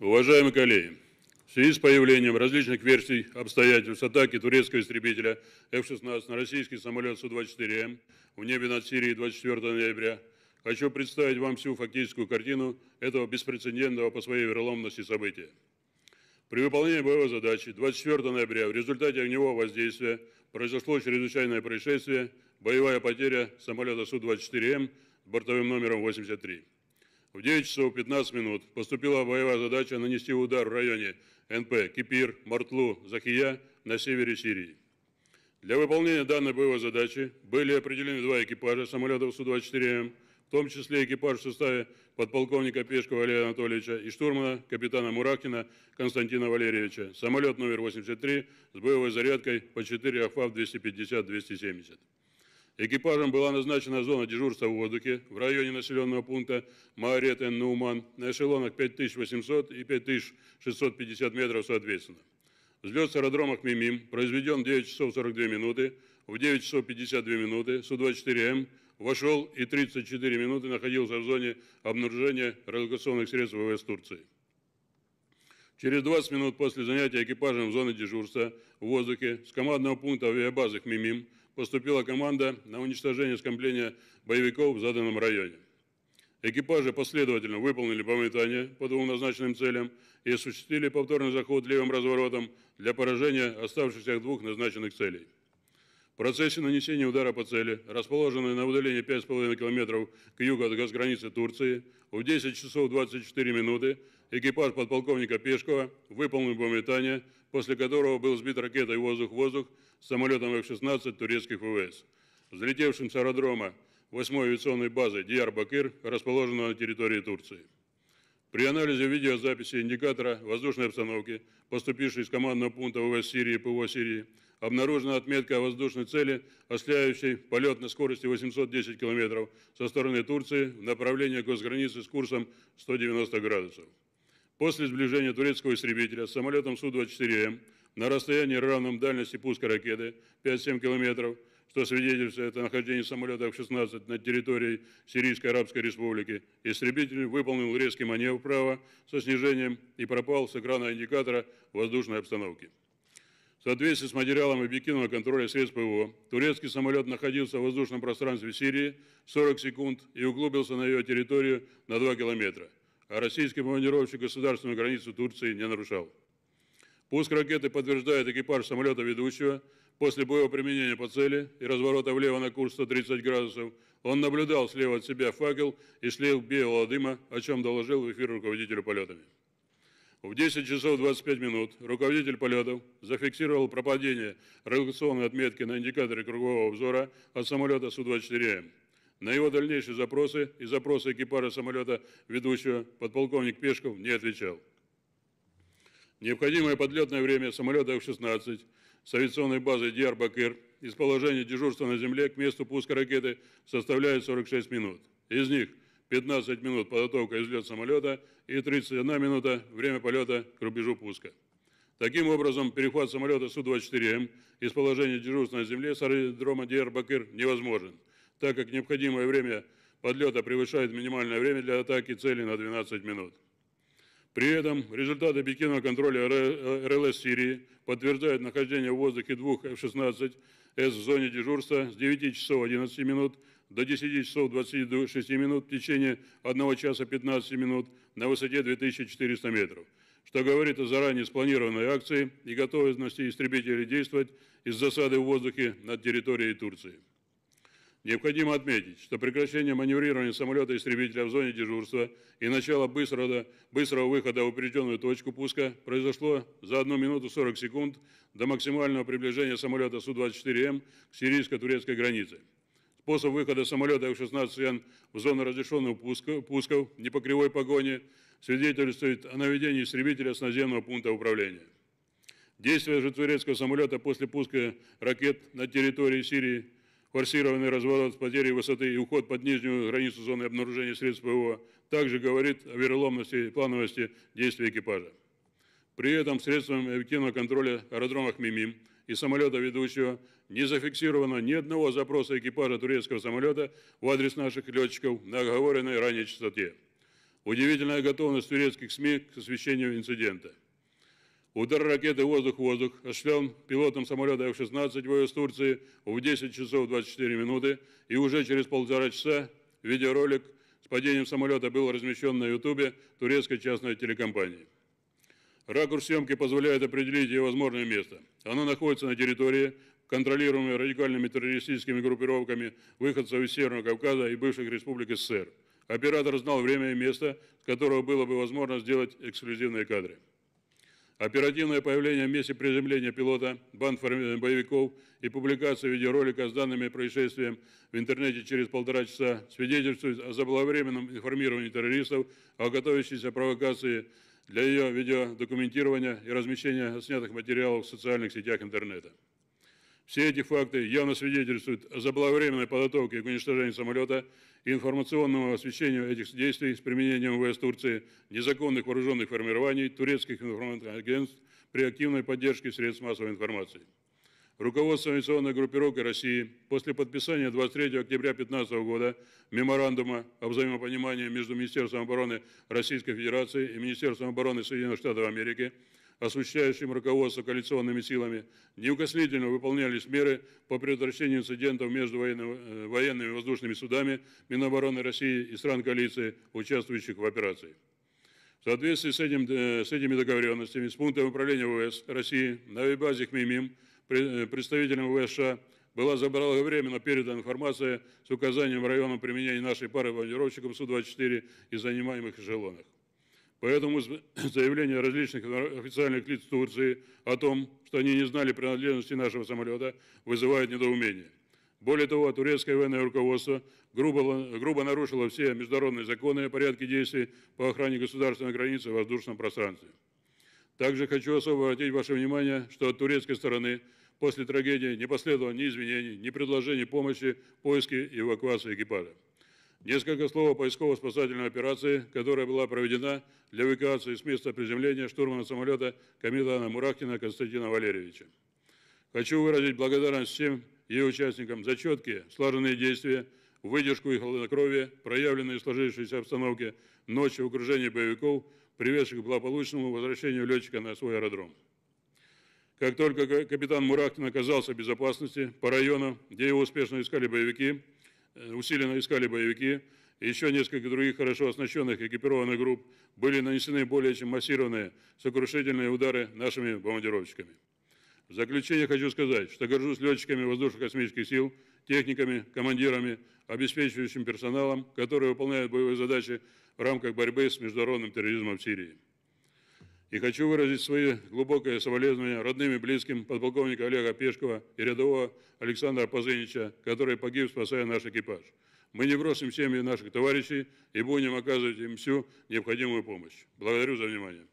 Уважаемые коллеги, в связи с появлением различных версий обстоятельств атаки турецкого истребителя F-16 на российский самолет Су-24М в небе над Сирией 24 ноября, хочу представить вам всю фактическую картину этого беспрецедентного по своей вероломности события. При выполнении боевой задачи 24 ноября в результате огневого воздействия произошло чрезвычайное происшествие, боевая потеря самолета Су-24М с бортовым номером 83. В 9 часов 15 минут поступила боевая задача нанести удар в районе НП Кипир, Мартлу, Захия на севере Сирии. Для выполнения данной боевой задачи были определены два экипажа самолетов Су-24М, в том числе экипаж в составе подполковника Пешкова Валерия Анатольевича и штурмана капитана Муракина Константина Валерьевича, самолет номер 83 с боевой зарядкой по 4 АФАВ 250-270. Экипажем была назначена зона дежурства в воздухе в районе населенного пункта Маорет эн Нуман на эшелонах 5800 и 5650 метров соответственно. Взлет с аэродрома Мимим произведен 9 часов 42 минуты, в 9 часов 52 минуты Су-24М эм вошел и 34 минуты находился в зоне обнаружения радиолокационных средств ВВС Турции. Через 20 минут после занятия экипажем в зоне дежурства в воздухе с командного пункта авиабазы Мимим поступила команда на уничтожение скопления боевиков в заданном районе. Экипажи последовательно выполнили пометание по двум назначенным целям и осуществили повторный заход левым разворотом для поражения оставшихся двух назначенных целей. В процессе нанесения удара по цели, расположенной на удалении 5,5 километров к югу от границы Турции, в 10 часов 24 минуты экипаж подполковника Пешкова выполнил бомбометание, после которого был сбит ракетой «Воздух-воздух» самолетом F-16 турецких ВВС, взлетевшим с аэродрома 8-й авиационной базы Диар-Бакыр, расположенного на территории Турции. При анализе видеозаписи индикатора воздушной обстановки, поступившей из командного пункта ВВС Сирии и ПВО Сирии, обнаружена отметка о воздушной цели, осляющей полет на скорости 810 км со стороны Турции в направлении госграницы с курсом 190 градусов. После сближения турецкого истребителя с самолетом Су-24М на расстоянии равном дальности пуска ракеты 5-7 километров, что свидетельствует о нахождении самолета F-16 на территории Сирийской Арабской Республики, истребитель выполнил резкий маневр вправо со снижением и пропал с экрана индикатора воздушной обстановки. В соответствии с материалом объективного контроля средств ПВО, турецкий самолет находился в воздушном пространстве Сирии 40 секунд и углубился на ее территорию на 2 километра – а российский бомбардировщик государственную границу Турции не нарушал. Пуск ракеты подтверждает экипаж самолета ведущего. После боевого применения по цели и разворота влево на курс 130 градусов он наблюдал слева от себя факел и шлейф белого дыма, о чем доложил в эфир руководителю полетами. В 10 часов 25 минут руководитель полетов зафиксировал пропадение радиационной отметки на индикаторе кругового обзора от самолета Су-24М. На его дальнейшие запросы и запросы экипажа самолета ведущего подполковник Пешков не отвечал. Необходимое подлетное время самолета F-16 с авиационной базы Диарбакыр из положения дежурства на земле к месту пуска ракеты составляет 46 минут. Из них 15 минут подготовка и самолета и 31 минута время полета к рубежу пуска. Таким образом, перехват самолета Су-24М из положения дежурства на земле с аэродрома Диарбакыр невозможен – так как необходимое время подлета превышает минимальное время для атаки цели на 12 минут. При этом результаты объективного контроля э, РЛС Сирии подтверждают нахождение в воздухе двух F-16 s в зоне дежурства с 9 часов 11 минут до 10 часов 26 минут в течение 1 часа 15 минут на высоте 2400 метров, что говорит о заранее спланированной акции и готовности истребителей действовать из засады в воздухе над территорией Турции. Необходимо отметить, что прекращение маневрирования самолета-истребителя в зоне дежурства и начало быстрого, быстрого выхода в упрежденную точку пуска произошло за 1 минуту 40 секунд до максимального приближения самолета Су-24М к сирийско-турецкой границе. Способ выхода самолета F-16Н в зону разрешенного пуска, пусков не по кривой погоне свидетельствует о наведении истребителя с наземного пункта управления. Действия же турецкого самолета после пуска ракет на территории Сирии – форсированный разворот с потерей высоты и уход под нижнюю границу зоны обнаружения средств ПВО также говорит о вероломности и плановости действий экипажа. При этом средствами объективного контроля аэродромах «Мимим» и самолета ведущего не зафиксировано ни одного запроса экипажа турецкого самолета в адрес наших летчиков на оговоренной ранее частоте. Удивительная готовность турецких СМИ к освещению инцидента – Удар ракеты «Воздух-воздух» осуществлен пилотом самолета F-16 ВС Турции в 10 часов 24 минуты, и уже через полтора часа видеоролик с падением самолета был размещен на Ютубе турецкой частной телекомпании. Ракурс съемки позволяет определить ее возможное место. Оно находится на территории, контролируемой радикальными террористическими группировками выходцев из Северного Кавказа и бывших республик СССР. Оператор знал время и место, с которого было бы возможно сделать эксклюзивные кадры. Оперативное появление в месте приземления пилота, банд боевиков и публикация видеоролика с данными происшествием в интернете через полтора часа свидетельствует о заблаговременном информировании террористов о готовящейся провокации для ее видеодокументирования и размещения снятых материалов в социальных сетях интернета. Все эти факты явно свидетельствуют о заблаговременной подготовке к уничтожению самолета и информационному освещению этих действий с применением ВС Турции, незаконных вооруженных формирований, турецких информационных агентств при активной поддержке средств массовой информации. Руководство авиационной группировки России после подписания 23 октября 2015 года меморандума о взаимопонимании между Министерством обороны Российской Федерации и Министерством обороны Соединенных Штатов Америки – осуществляющим руководство коалиционными силами, неукоснительно выполнялись меры по предотвращению инцидентов между э, военными воздушными судами Минобороны России и стран коалиции, участвующих в операции. В соответствии с, этим, э, с этими договоренностями с пунктом управления ВВС России на авиабазе МИМИМ э, представителям США была заблаговременно передана информация с указанием района применения нашей пары бомбардировщиков Су-24 и занимаемых эшелонах. Поэтому заявления различных официальных лиц Турции о том, что они не знали принадлежности нашего самолета, вызывают недоумение. Более того, турецкое военное руководство грубо, грубо нарушило все международные законы о порядке действий по охране государственной границы в воздушном пространстве. Также хочу особо обратить ваше внимание, что от турецкой стороны после трагедии не последовало ни извинений, ни предложений помощи поиски и эвакуации экипажа. Несколько слов о поисково-спасательной операции, которая была проведена для эвакуации с места приземления штурмана самолета капитана Мурахтина Константина Валерьевича. Хочу выразить благодарность всем ее участникам за четкие, слаженные действия, выдержку и холоднокровие, проявленные в сложившейся обстановке ночи в окружении боевиков, приведших к благополучному возвращению летчика на свой аэродром. Как только капитан Мурахтин оказался в безопасности по району, где его успешно искали боевики, Э, усиленно искали боевики, и еще несколько других хорошо оснащенных экипированных групп были нанесены более чем массированные сокрушительные удары нашими бомбардировщиками. В заключение хочу сказать, что горжусь летчиками воздушно-космических сил, техниками, командирами, обеспечивающим персоналом, которые выполняют боевые задачи в рамках борьбы с международным терроризмом в Сирии. И хочу выразить свои глубокое соболезнования родным и близким подполковника Олега Пешкова и рядового Александра Позынича, который погиб, спасая наш экипаж. Мы не бросим семьи наших товарищей и будем оказывать им всю необходимую помощь. Благодарю за внимание.